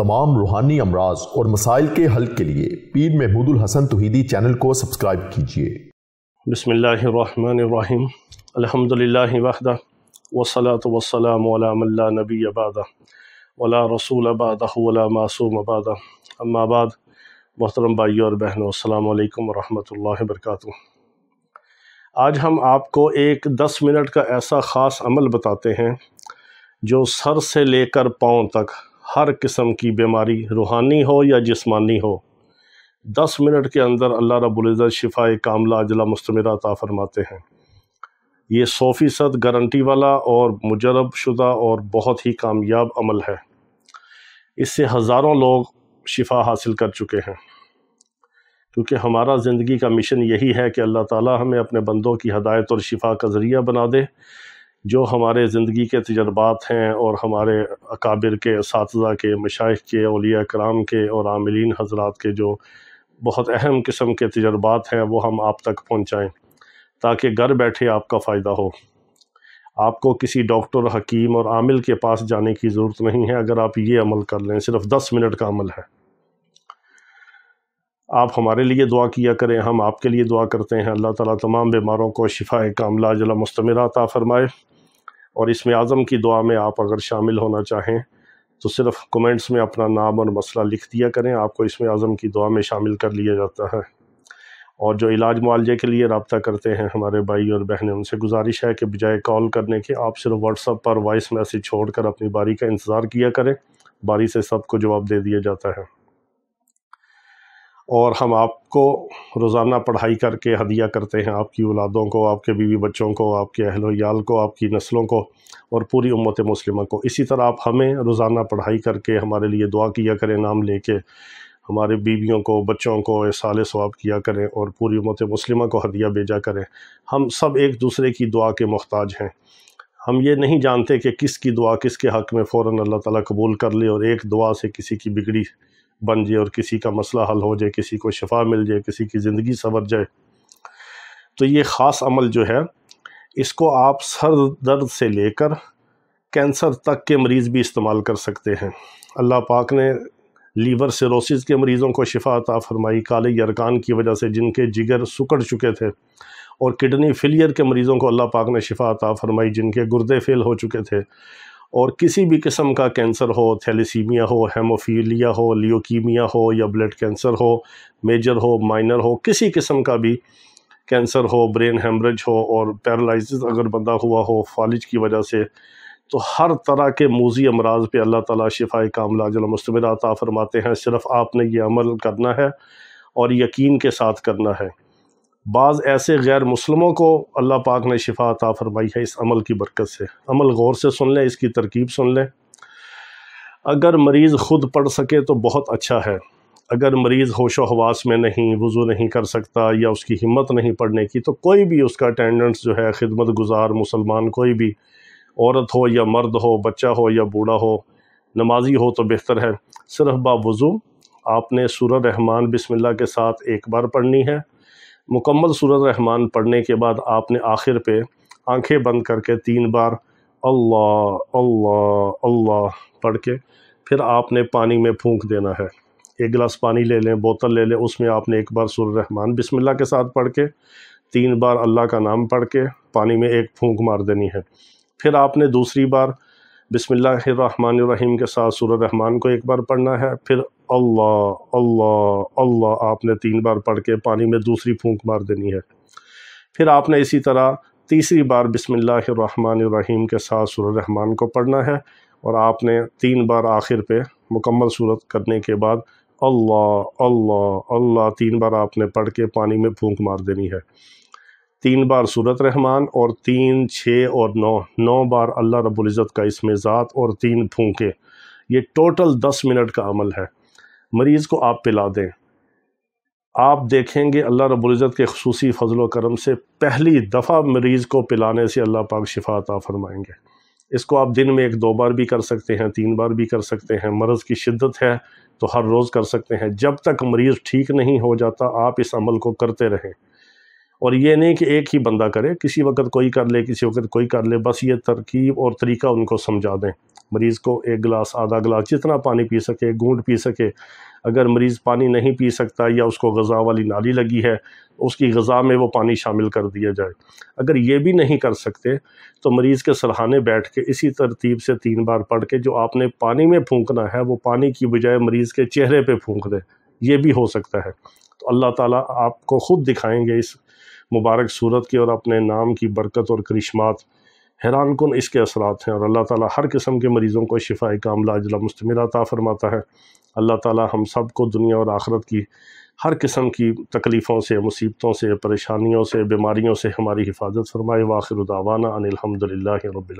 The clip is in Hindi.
तमाम रूहानी अमराज और मसाइल के हल के लिए पीर महमूदुल हसन तोहीदी चैनल को सब्सक्राइब कीजिए बसमीम अलहमदिल्ला वहदा वसलात नबी अबादा वला रसूल अबादा वला मासूम अबादा अम्माबाद मोहतरम भाई और बहनों अल्लाम वरहमल वर्क आज हम आपको एक दस मिनट का ऐसा ख़ास अमल बताते हैं जो सर से लेकर पाँव तक हर किस्म की बीमारी रूहानी हो या जिस्मानी हो दस मिनट के अंदर अल्लाह रबुल्ज़त शिफा कामला अजला मुस्तमरा ता फरमाते हैं ये सौ फ़ीसद गारंटी वाला और मुजरब शुदा और बहुत ही कामयाब अमल है इससे हज़ारों लोग शिफा हासिल कर चुके हैं क्योंकि हमारा ज़िंदगी का मिशन यही है कि अल्लाह ताला हमें अपने बंदों की हदायत और शिफा का ज़रिया बना दे जो हमारे ज़िंदगी के तजर्बात हैं और हमारे अकाबिर के इस के मशाइ के अलिया कराम के और आमिलीन हजरात के जो बहुत अहम किस्म के तजर्बात हैं वो हम आप तक पहुँचाएँ ताकि घर बैठे आपका फ़ायदा हो आपको किसी डॉक्टर हकीम और आमिल के पास जाने की ज़रूरत नहीं है अगर आप ये अमल कर लें सिर्फ दस मिनट का अमल है आप हमारे लिए दुआ किया करें हम आपके लिए दुआ करते हैं अल्लाह ताला तमाम बीमारों को शिफा कामला जला मुस्तमिर ता फरमाए और इसमें आज़म की दुआ में आप अगर शामिल होना चाहें तो सिर्फ कमेंट्स में अपना नाम और मसला लिख दिया करें आपको इसमें आज़म की दुआ में शामिल कर लिया जाता है और जो इलाज मुआवजे के लिए रबता करते हैं हमारे भाई और बहनें उनसे गुजारिश है कि बजाय कॉल करने के आप सिर्फ व्हाट्सअप पर वॉइस मैसेज छोड़कर अपनी बारी का इंतज़ार किया करें बारी से सबको जवाब दे दिया जाता है और हम आपको रोज़ाना पढ़ाई करके हदिया करते हैं आपकी औलादों को आपके बीवी बच्चों को आपके अहलोयाल को आपकी नस्लों को और पूरी उम्मत मुस्लिमा को इसी तरह आप हमें रोज़ाना पढ़ाई करके हमारे लिए दुआ किया करें नाम लेके हमारे बीवियों को बच्चों को एसाल स्वाब किया करें और पूरी उम्मत मुस्लिमा को हदिया भेजा करें हम सब एक दूसरे की दुआ के मोहताज हैं हम ये नहीं जानते कि किसकी दुआ किसके हक़ में फ़ौर अल्लाह ताला कबूल कर ले और एक दुआ से किसी की बिगड़ी बन जाए और किसी का मसला हल हो जाए किसी को शफा मिल जाए किसी की ज़िंदगी संवर जाए तो ये ख़ास अमल जो है इसको आप सर दर्द से लेकर कैंसर तक के मरीज़ भी इस्तेमाल कर सकते हैं अल्लाह पाक ने लीवर सिरोसिस के मरीज़ों को शिफा अता फरमाई काले यरकान की वजह से जिनके जिगर सुकड़ चुके थे और किडनी फेलियर के मरीज़ों को अल्लाह पाक ने शिफा अता फरमाई जिनके गुर्दे फेल हो चुके थे और किसी भी किस्म का कैंसर हो थैलीसीमिया हो हेमोफीलिया हो लियोकीमिया हो या ब्लड कैंसर हो मेजर हो माइनर हो किसी किस्म का भी कैंसर हो ब्रेन हेमरेज हो और पैरालिसिस अगर बंदा हुआ हो फालिज की वजह से तो हर तरह के मूजी अमराज पे अल्लाह ताला शिफा कामला जल मुस्तमर अता फरमाते हैं सिर्फ़ आपने ये अमल करना है और यकीन के साथ करना है बाज़ ऐसे गैर मुसलमों को अल्लाह पाक ने शिफा अता फरमाई है इस अमल की बरकत से अमल गौर से सुन लें इसकी तरकीब सुन लें अगर मरीज़ ख़ुद पढ़ सके तो बहुत अच्छा है अगर मरीज़ होश हवास में नहीं वज़ू नहीं कर सकता या उसकी हिम्मत नहीं पढ़ने की तो कोई भी उसका अटेंडेंस जो है ख़िदमत गुजार मुसलमान कोई भी औरत हो या मर्द हो बच्चा हो या बूढ़ा हो नमाजी हो तो बेहतर है सिर्फ बावज़ू आपने सूर रहमान बिसमिल्ला के साथ एक बार पढ़नी है मुकम्मल सूरत रहमान पढ़ने के बाद आपने आखिर पे आंखें बंद करके तीन बार अल्लाह अल्लाह अल्लाह पढ़ के फिर आपने पानी में फूंक देना है एक गिलास पानी ले लें बोतल ले लें उसमें आपने एक बार सूर रहमान बिस्मिल्लाह के साथ पढ़ के तीन बार अल्लाह का नाम पढ़ के पानी में एक फूंक मार देनी है फिर आपने दूसरी बार बिसमीम के साथ सूर रहमान को एक बार पढ़ना है फिर अल्लाह अल्लाह अल्लाह आपने तीन बार पढ़ के पानी में दूसरी फूंक मार देनी है फिर आपने इसी तरह तीसरी बार बिसमीम के साथ सूर रहमान को पढ़ना है और आपने तीन बार आखिर पे मुकम्मल सूरत करने के बाद अल्लाह अल्लाह अल्लाह तीन बार आपने पढ़ के पानी में फूंक मार देनी है तीन बार सूरत रहमान और तीन छः और नौ नौ बार अल्लाह रब्ज़त का इसमें ज़ात और तीन फूंके ये टोटल दस मिनट का अमल है मरीज़ को आप पिला दें आप देखेंगे अल्लाह रब्ज़त के खसूस फ़जल करम से पहली दफ़ा मरीज़ को पिलाने से अल्लाह पाक शिफाता फ़रमाएँगे इसको आप दिन में एक दो बार भी कर सकते हैं तीन बार भी कर सकते हैं मर्ज़ की शिद्दत है तो हर रोज़ कर सकते हैं जब तक मरीज़ ठीक नहीं हो जाता आप इस अमल को करते रहें और ये नहीं कि एक ही बंदा करे किसी वक्त कोई कर ले किसी वक्त कोई कर ले बस ये तरकीब और तरीका उनको समझा दें मरीज़ को एक गिलास आधा गिलास जितना पानी पी सके घूट पी सके अगर मरीज़ पानी नहीं पी सकता या उसको गज़ा वाली नाली लगी है तो उसकी गज़ा में वो पानी शामिल कर दिया जाए अगर ये भी नहीं कर सकते तो मरीज़ के सरहाने बैठ के इसी तरतीब से तीन बार पढ़ के जो आपने पानी में फूँकना है वो पानी की बजाय मरीज़ के चेहरे पर फूँक दें ये भी हो सकता है तो अल्लाह ताला आपको ख़ुद दिखाएंगे इस मुबारक सूरत की और अपने नाम की बरकत और करिश्मात हैरान कन इसके असरात हैं और अल्लाह ताला हर किस्म के मरीज़ों को शिफा कामला अजला मुस्तमिल अता फ़रमाता है अल्लाह ताला हम सब को दुनिया और आखरत की हर किस्म की तकलीफ़ों से मुसीबतों से परेशानियों से बीमारियों से हमारी हिफाजत फरमाए वाखिर उदावाना अनिलहमदिल्ला रबिला